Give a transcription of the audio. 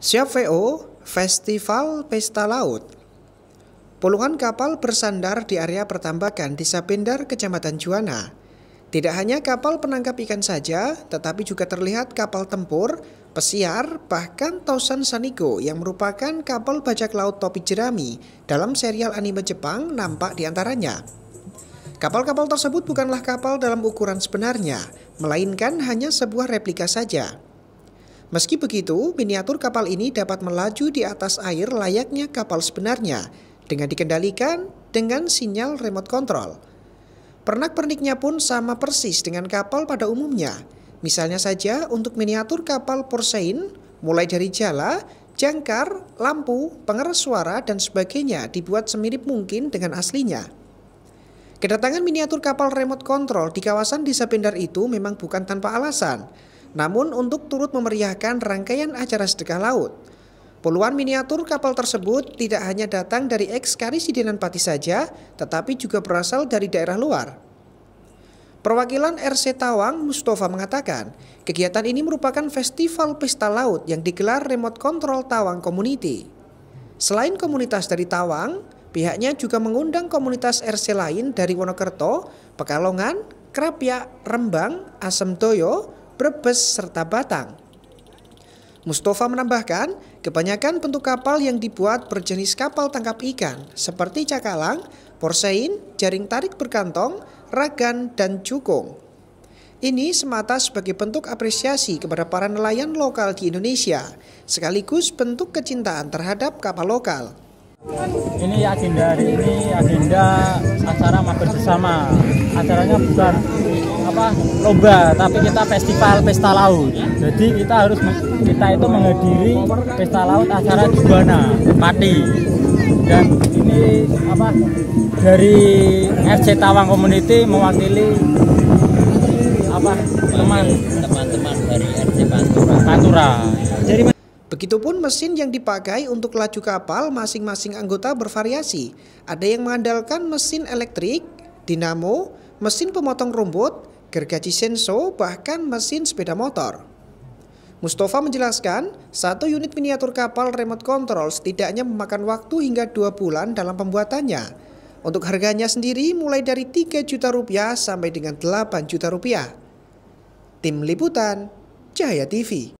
Siap VO Festival Pesta Laut. Puluhan kapal bersandar di area pertambakan di Sapindar, Kecamatan Juana. Tidak hanya kapal penangkap ikan saja, tetapi juga terlihat kapal tempur, pesiar, bahkan Tosan Saniko yang merupakan kapal bajak laut topi jerami dalam serial anime Jepang nampak di antaranya. Kapal-kapal tersebut bukanlah kapal dalam ukuran sebenarnya, melainkan hanya sebuah replika saja. Meski begitu, miniatur kapal ini dapat melaju di atas air layaknya kapal sebenarnya dengan dikendalikan dengan sinyal remote control. Pernak-perniknya pun sama persis dengan kapal pada umumnya. Misalnya saja untuk miniatur kapal Porsein, mulai dari jala, jangkar, lampu, pengeras suara, dan sebagainya dibuat semirip mungkin dengan aslinya. Kedatangan miniatur kapal remote control di kawasan desa Pindar itu memang bukan tanpa alasan. Namun untuk turut memeriahkan rangkaian acara sedekah laut. Puluhan miniatur kapal tersebut tidak hanya datang dari eks-karisidenan Pati saja, tetapi juga berasal dari daerah luar. Perwakilan RC Tawang, Mustafa mengatakan, kegiatan ini merupakan festival pesta laut yang digelar remote control Tawang Community. Selain komunitas dari Tawang, pihaknya juga mengundang komunitas RC lain dari Wonokerto, Pekalongan, Krapia, Rembang, Asem Toyo, Brebes, serta Batang. Mustafa menambahkan, kebanyakan bentuk kapal yang dibuat berjenis kapal tangkap ikan seperti cakalang, porsein, jaring tarik berkantong, ragan, dan cukung. Ini semata sebagai bentuk apresiasi kepada para nelayan lokal di Indonesia, sekaligus bentuk kecintaan terhadap kapal lokal. Ini agenda hari ini, agenda acara makan bersama. Acaranya bukan apa lomba tapi kita festival pesta laut jadi kita harus kita itu menghadiri pesta laut acara di Juwana Pati dan ini apa dari FC Tawang Community mewakili apa teman teman-teman dari FC Pantura Pantura dari Begitupun mesin yang dipakai untuk laju kapal masing-masing anggota bervariasi. Ada yang mengandalkan mesin elektrik, dinamo, mesin pemotong rumput, gergaji senso, bahkan mesin sepeda motor. Mustafa menjelaskan, satu unit miniatur kapal remote control setidaknya memakan waktu hingga dua bulan dalam pembuatannya. Untuk harganya sendiri mulai dari 3 juta rupiah sampai dengan 8 juta rupiah. Tim Liputan, Cahaya TV.